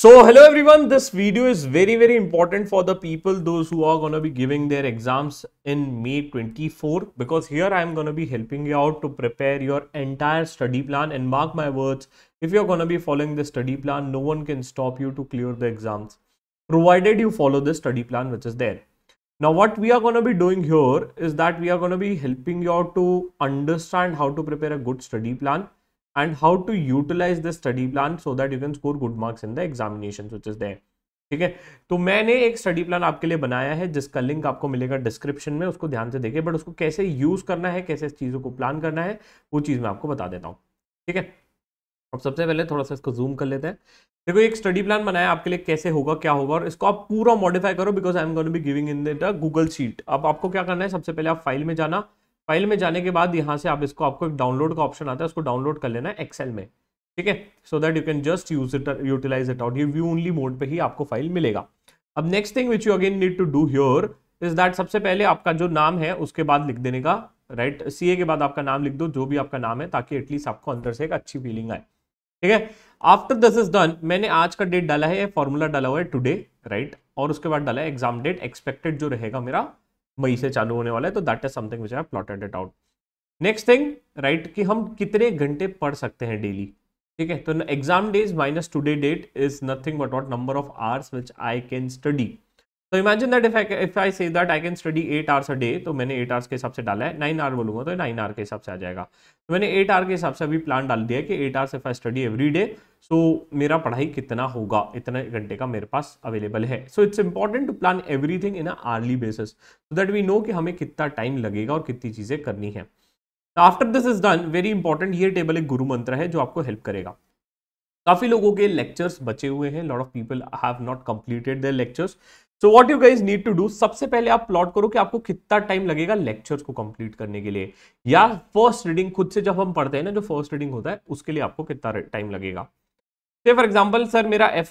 So hello everyone, this video is very very important for the people those who are going to be giving their exams in May 24 because here I am going to be helping you out to prepare your entire study plan and mark my words if you're going to be following the study plan no one can stop you to clear the exams provided you follow the study plan which is there. Now what we are going to be doing here is that we are going to be helping you out to understand how to prepare a good study plan and how to utilize the study plan so that you can score good marks in the examinations which is there ठीक है तो मैंने एक study plan आपके लिए बनाया है जिसका लिंक आपको मिलेगा डिस्क्रिप्शन में उसको ध्यान से देखें बट उसको कैसे यूज करना है कैसे इस चीज़ों को प्लान करना है वो चीज़ मैं आपको बता देता हूं ठीक है अब सबसे पहले थोड़ा सा इसको जूम कर लेते हैं देखो एक स्टडी प्लान बनाया आपके लिए कैसे होगा क्या होगा और इसको आप पूरा मॉडिफाई करो because I am gonna be giving in the Google sheet अब आपको क्या करना है सबसे पहले आप फाइल में जाना फाइल में जाने के बाद यहाँ से आप इसको आपको एक डाउनलोड का ऑप्शन आता है उसको डाउनलोड कर लेना है एक्सेल में ठीक है so that you can just use it utilize it out ये व्यू ओनली मोड पे ही आपको फाइल मिलेगा अब next thing which you again need to do here is that सबसे पहले आपका जो नाम है उसके बाद लिख देने का राइट right? सी के बाद आपका नाम लिख दो जो भी आपका नाम है ताकि एटलीस्ट आपको अंदर से एक अच्छी फीलिंग आए ठीक है आफ्टर दिस इज डन मैंने आज का डेट डाला है फॉर्मूला डाला हुआ है टूडे राइट right? और उसके बाद डाला है एग्जाम डेट एक्सपेक्टेड जो रहेगा मेरा मई से चालू होने वाला है तो that is something which I plotted it out next thing right कि हम कितने घंटे पढ़ सकते हैं डेली ठीक है तो exam days minus today date is nothing but what number of hours which I can study तो imagine that if I if I say that I can study eight hours a day तो मैंने eight hours के हिसाब से डाला है nine hour बोलूंगा तो नाइन आवर के हिसाब से आ जाएगा तो मैंने एट आवर के हिसाब से अभी प्लान डाल दिया कि eight hours if I study every day so मेरा पढ़ाई कितना होगा इतने घंटे का मेरे पास अवेलेबल है so it's important to plan everything in a early basis so that we know कि हमें कितना टाइम लगेगा और कितनी चीज़ें करनी है after this is done very important ये टेबल एक गुरु मंत्र है जो आपको हेल्प करेगा काफ़ी लोगों के लेक्चर्स बचे हुए हैं lot of people have not completed their lectures so what you guys need to do सबसे पहले आप प्लॉट करो कि आपको कितना टाइम लगेगा लेक्चर्स को कंप्लीट करने के लिए या फर्स्ट रीडिंग खुद से जब हम पढ़ते हैं ना जो फर्स्ट रीडिंग होता है उसके लिए आपको कितना टाइम लगेगा फॉर एग्जाम्पल सर मेरा एफ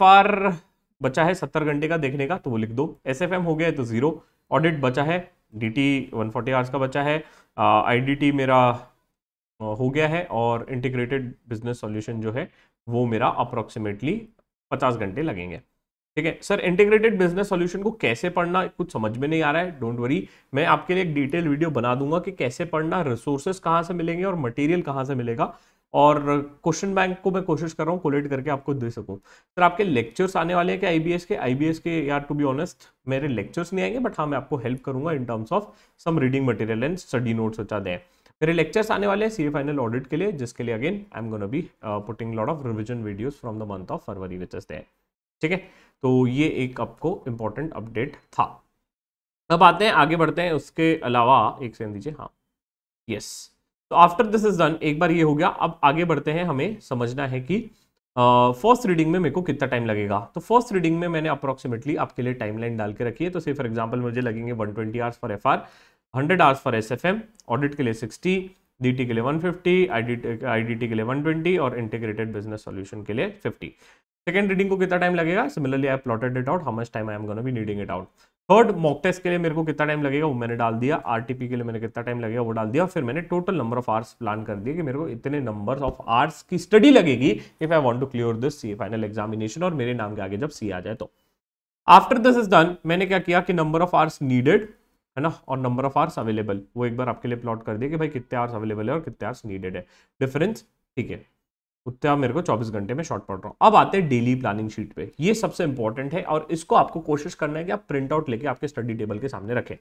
बचा है सत्तर घंटे का देखने का तो वो लिख दो एस हो गया है तो जीरो ऑडिट बचा है D T one forty hours का बचा है आई मेरा हो गया है और इंटीग्रेटेड बिजनेस सॉल्यूशन जो है वो मेरा अप्रोक्सीमेटली पचास घंटे लगेंगे ठीक है सर इंटीग्रेटेड बिजनेस सॉल्यूशन को कैसे पढ़ना कुछ समझ में नहीं आ रहा है डोंट वरी मैं आपके लिए एक डिटेल वीडियो बना दूंगा कि कैसे पढ़ना रिसोर्सेस कहाँ से मिलेंगे और मटेरियल कहाँ से मिलेगा और क्वेश्चन बैंक को मैं कोशिश कर रहा हूँ कोलेट करके आपको दे सकूँ सर आपके लेक्चर्स आने वाले हैं क्या आई के आई के यार टू बी ऑनेस्ट मेरे लेक्चर्स नहीं आएंगे बट हाँ मैं आपको हेल्प करूंगा in terms of some reading material and study notes अच्छा दें मेरे लेक्चर्स आने वाले हैं सी फाइनल ऑडिट के लिए जिसके लिए again I am gonna be putting lot of revision videos from the month of February which is then ठीक है तो ये एक आपको इम्पोर्टेंट अपडेट था अब आते हैं आगे बढ़ते हैं उसके अलावा एक सेकेंड दीजिए हाँ यस तो आफ्टर दिस इज डन एक बार ये हो गया अब आगे बढ़ते हैं हमें समझना है कि फर्स्ट uh, रीडिंग में मेरे को कितना टाइम लगेगा तो फर्स्ट रीडिंग में मैंने अप्रोक्सीमेटली आपके लिए टाइमलाइन डाल के रखी है तो से फॉर एग्जांपल मुझे लगेंगे 120 twenty hours for F R hundred hours for S F M audit के लिए 60 डीटी के लिए 150 डी आईडीटी के लिए 120 और इंटीग्रेटेड बिजनेस सॉल्यूशन के लिए फिफ्टी सेकेंड रीडिंग को कितना टाइम लगेगा similarly I plotted it out how much time I am gonna be needing it out third mock test के लिए मेरे को कितना टाइम लगेगा वो मैंने डाल दिया आरटीपी के लिए मैंने कितना टाइम लगेगा वो डाल दिया फिर मैंने total number of hours plan कर दिया कि मेरे को इतने नंबर ऑफ आर्स की स्टडी लगेगी if I want to clear this C final examination और मेरे नाम के आगे जब सी आ जाए तो आफ्टर दिस इज डन मैंने क्या किया कि नंबर ऑफ आर्स नीडेड है ना और नंबर ऑफ आर्स अवेलेबल वो एक बार आपके लिए प्लॉट कर दिया कि भाई कितने आर्स अवेलेबल है और कितने आर्स नीडेड है डिफरेंस ठीक है उतना मेरे को 24 घंटे में शॉर्ट पड़ रहा हूँ अब आते हैं डेली प्लानिंग शीट पे ये सबसे इंपॉर्टेंट है और इसको आपको कोशिश करना है कि आप प्रिंट आउट लेके आपके स्टडी टेबल के सामने रखें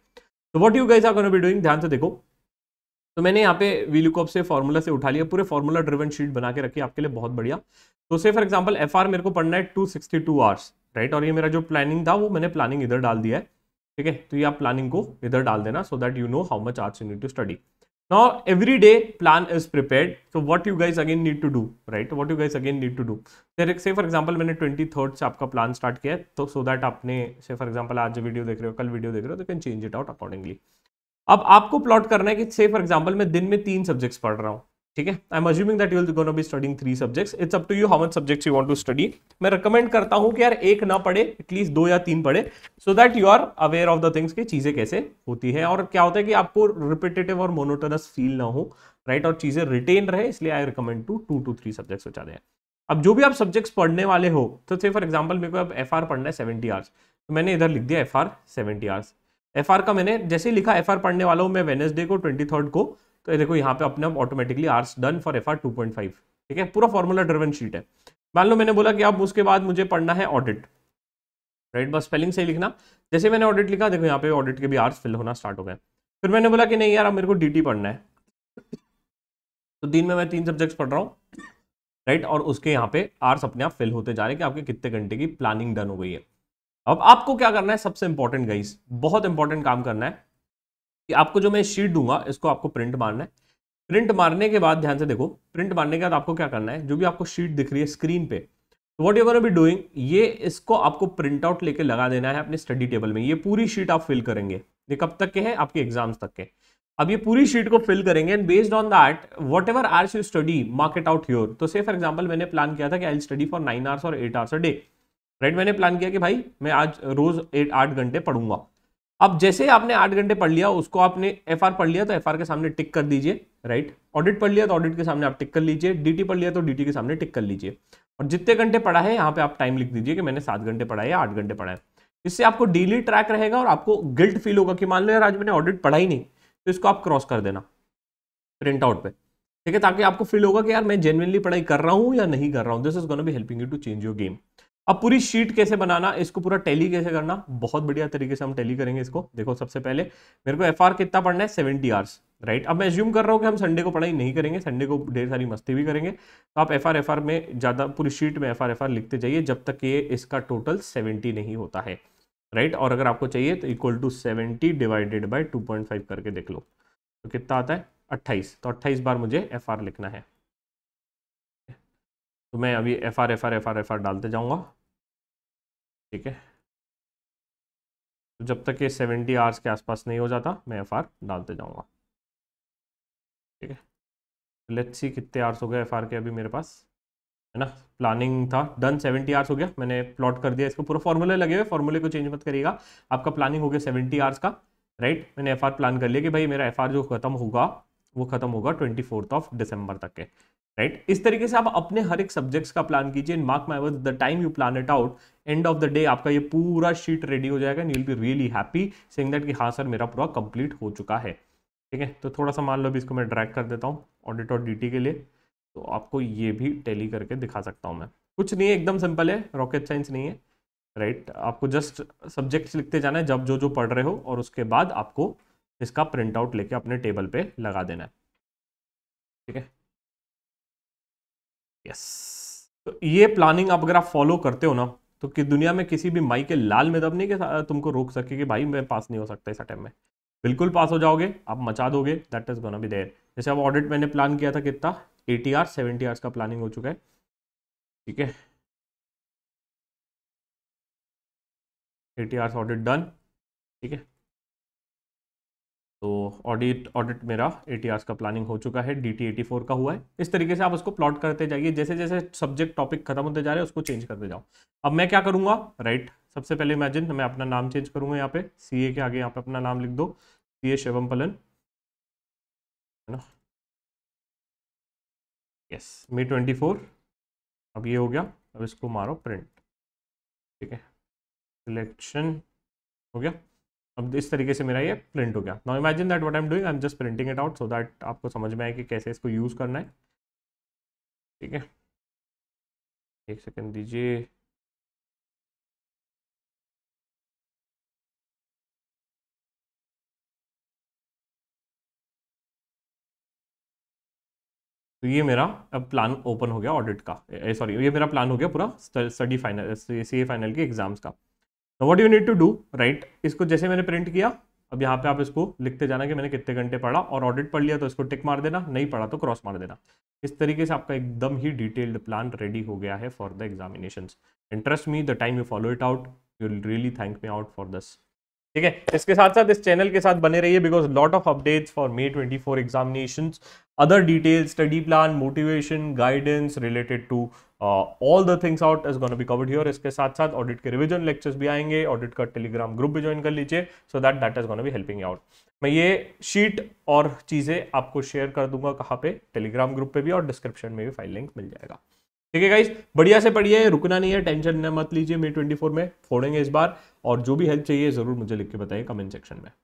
तो what you guys are be doing ध्यान से देखो तो मैंने यहाँ पे वीलूकॉप से फॉर्मूला से उठा लिया पूरे फॉर्मूला ड्रिवन शीट बना के रखी आपके लिए बहुत बढ़िया तो से फॉर एग्जाम्पल एफ मेरे को पढ़ना है two sixty two hours right और ये मेरा जो प्लानिंग था वो मैंने प्लानिंग इधर डाल दिया है ठीक है तो ये आप प्लानिंग को इधर डाल देना so that you know how much hours you need to study now every day plan is prepared so what you guys again need to do right what you guys again need to do there say for example मैंने 23rd se aapka plan start kiya to so that apne say for example आज video dekh rahe ho kal video dekh rahe ho you can change it out accordingly ab aapko plot karna hai ki say for example main din mein तीन subjects पढ़ raha hu ठीक है I am assuming that you'll gonna be studying three subjects it's up to you how much subjects you want to study मैं recommend करता हूं कि यार एक ना पढ़े एटलीस्ट दो या तीन पढ़े so that you are aware of the things की चीजें कैसे होती है और क्या होता है कि आपको रिपीटेटिव और मोनोटोनस फील ना हो राइट और चीजें रिटेन रहे इसलिए I recommend two two two three subjects बचा दें अब जो भी आप सब्जेक्ट्स पढ़ने वाले हो तो फॉर एग्जाम्पल मेरे को अब एफ पढ़ना है सेवेंटी आर्स तो मैंने इधर लिख दिया F R seventy hours F का मैंने जैसे लिखा एफ पढ़ने वाला हूँ मैं वेनेसडे को ट्वेंटी को तो देखो यहाँ पे अपने आप automatically hours done for F R two point five ठीक है पूरा फॉर्मूला ड्रिवन शीट है मान लो मैंने बोला कि अब उसके बाद मुझे पढ़ना है ऑडिट राइट बस स्पेलिंग से ही लिखना जैसे मैंने ऑडिट लिखा देखो यहाँ पे ऑडिट के भी आर्स फिल होना स्टार्ट हो गए फिर मैंने बोला कि नहीं यार अब मेरे को डी पढ़ना है तो दिन में मैं तीन सब्जेक्ट्स पढ़ रहा हूँ राइट और उसके यहाँ पे आर्स अपने आप फिल होते जा रहे हैं कि आपके कितने घंटे की प्लानिंग डन हो गई है अब आपको क्या करना है सबसे इंपॉर्टेंट गाइस बहुत इंपॉर्टेंट काम करना है कि आपको जो मैं शीट दूंगा इसको आपको प्रिंट मारना है प्रिंट मारने के बाद ध्यान से देखो प्रिंट मारने के बाद आपको क्या करना है जो भी आपको शीट दिख रही है स्क्रीन पे वॉट यू बी डूइंग ये इसको आपको प्रिंट आउट लेके लगा देना है अपने स्टडी टेबल में ये पूरी शीट आप फिल करेंगे ये कब तक के हैं आपके एग्जाम्स तक के अब ये पूरी शीट को फिल करेंगे and based on that whatever hours you study market out your तो से फॉर एग्जाम्पल मैंने प्लान किया था कि I study for nine hours और eight hours a day right मैंने प्लान किया कि भाई मैं आज रोज एट आठ घंटे पढ़ूंगा अब जैसे आपने आठ घंटे पढ़ लिया उसको आपने एफ पढ़ लिया तो एफ के सामने टिक कर दीजिए राइट ऑडिट पढ़ लिया तो ऑडिट के सामने आप टिक कर लीजिए डी पढ़ लिया तो डी के सामने टिक कर लीजिए और जितने घंटे पढ़ा है यहाँ पे आप टाइम लिख दीजिए कि मैंने सात घंटे पढ़ा है या आठ घंटे पढ़ा है इससे आपको डेली ट्रैक रहेगा और आपको गिल्ट फील होगा कि मान लो यार आज मैंने ऑडिट पढ़ा ही नहीं तो इसको आप क्रॉस कर देना प्रिंट आउट पे ठीक है ताकि आपको फील होगा कि यार मैं जेनविनली पढ़ाई कर रहा हूँ या नहीं कर रहा हूँ this is gonna be helping you to change your game अब पूरी शीट कैसे बनाना इसको पूरा टैली कैसे करना बहुत बढ़िया तरीके से हम टैली करेंगे इसको देखो सबसे पहले मेरे को एफ कितना पढ़ना है सेवेंटी आवर्स राइट अब मैं एज्यूम कर रहा हूँ कि हम संडे को पढ़ाई नहीं करेंगे संडे को ढेर सारी मस्ती भी करेंगे तो आप एफ आर में ज़्यादा पूरी शीट में एफ आर लिखते जाइए जब तक ये इसका टोटल सेवेंटी नहीं होता है राइट और अगर आपको चाहिए तो equal to seventy divided by two point five करके देख लो तो कितना आता है अट्ठाईस तो अट्ठाईस बार मुझे एफ लिखना है तो मैं अभी F R F R F R F R डालते जाऊँगा ठीक है तो जब तक ये सेवेंटी आर्स के आसपास नहीं हो जाता मैं एफ आर डालते जाऊँगा ठीक है लेट्स सी कितने आर्स हो गए एफ आर के अभी मेरे पास है ना प्लानिंग था डन सेवेंटी आवर्स हो गया मैंने प्लॉट कर दिया इसको पूरा फॉर्मूले लगे हुए फॉर्मूले को चेंज मत करिएगा आपका प्लानिंग हो गया सेवेंटी आवर्स का राइट मैंने एफ प्लान कर लिया कि भाई मेरा एफ जो खत्म होगा वो खत्म होगा ट्वेंटी फोर्थ ऑफ दिसंबर तक के राइट right? इस तरीके से आप अपने हर एक सब्जेक्ट्स का प्लान कीजिए mark my worth the time you plan it out end of the day आपका ये पूरा शीट रेडी हो जाएगा you will be really happy saying that कि हाँ सर मेरा पूरा कंप्लीट हो चुका है ठीक है तो थोड़ा सा मान लो भी इसको मैं ड्रैग कर देता हूँ ऑडिट और डी के लिए तो आपको ये भी टेली करके दिखा सकता हूँ मैं कुछ नहीं है एकदम सिंपल है रॉकेट साइंस नहीं है राइट right? आपको जस्ट सब्जेक्ट्स लिखते जाना है जब जो जो पढ़ रहे हो और उसके बाद आपको इसका प्रिंट आउट लेके अपने टेबल पे लगा देना है ठीक है यस तो ये प्लानिंग आप अगर आप फॉलो करते हो ना तो कि दुनिया में किसी भी माई के लाल में दब नहीं के तुमको रोक सके कि भाई मैं पास नहीं हो सकता इस अटैम में बिल्कुल पास हो जाओगे आप मचा दोगे that is gonna be there जैसे अब ऑडिट मैंने प्लान किया था कितना एटी आर सेवेंटी आर्स का प्लानिंग हो चुका है ठीक है एटी आर्स ऑडिट डन ठीक है तो ऑडिट ऑडिट मेरा एटीआर का प्लानिंग हो चुका है डी टी एटी फोर का हुआ है इस तरीके से आप उसको प्लॉट करते जाइए जैसे जैसे सब्जेक्ट टॉपिक खत्म होते जा रहे हैं उसको चेंज करते जाओ अब मैं क्या करूँगा राइट right. सबसे पहले इमेजिन मैं अपना नाम चेंज करूँगा यहाँ पे सी ए के आगे यहाँ पे अपना नाम लिख दो सी ए शिवम पलन है ना यस मे ट्वेंटी फोर अब ये हो गया अब इसको मारो प्रिंट ठीक है सिलेक्शन हो गया अब इस तरीके से मेरा ये प्रिंट हो गया now imagine that what I am doing I am just printing it out so that आपको समझ में आए कि कैसे इसको यूज़ करना है ठीक है एक सेकेंड दीजिए तो ये मेरा अब प्लान ओपन हो गया ऑडिट का सॉरी ये मेरा प्लान हो गया पूरा स्टडी फाइनल सी फाइनल के एग्जाम्स का what you need to do right इसको जैसे मैंने प्रिंट किया अब यहाँ पे आप इसको लिखते जाना कि मैंने कितने घंटे पढ़ा और ऑडिट पढ़ लिया तो इसको टिक मार देना नहीं पढ़ा तो क्रॉस मार देना इस तरीके से आपका एकदम ही डिटेल्ड प्लान रेडी हो गया है for the examination interest me the time you follow it out you really thank me out for this ठीक है इसके साथ साथ इस चैनल के साथ बने रहिए because lot of updates for May twenty four examination other details, study plan, motivation, guidance related to all the things out is covered be covered sath इसके साथ साथ ऑडिट के bhi लेक्चर्स भी आएंगे ऑडिट का टेलीग्राम ग्रुप भी join कर लीजिए so that that is be helping helping out मैं ये शीट और चीज़ें आपको शेयर कर दूंगा कहाँ पे टेलीग्राम ग्रुप पे भी और डिस्क्रिप्शन में भी फाइल लिंक मिल जाएगा ठीक है गाइज बढ़िया से पढ़िए रुकना नहीं है टेंशन न मत लीजिए मे ट्वेंटी में फोड़ेंगे इस बार और जो भी हेल्प चाहिए जरूर मुझे लिख के बताइए कमेंट सेक्शन में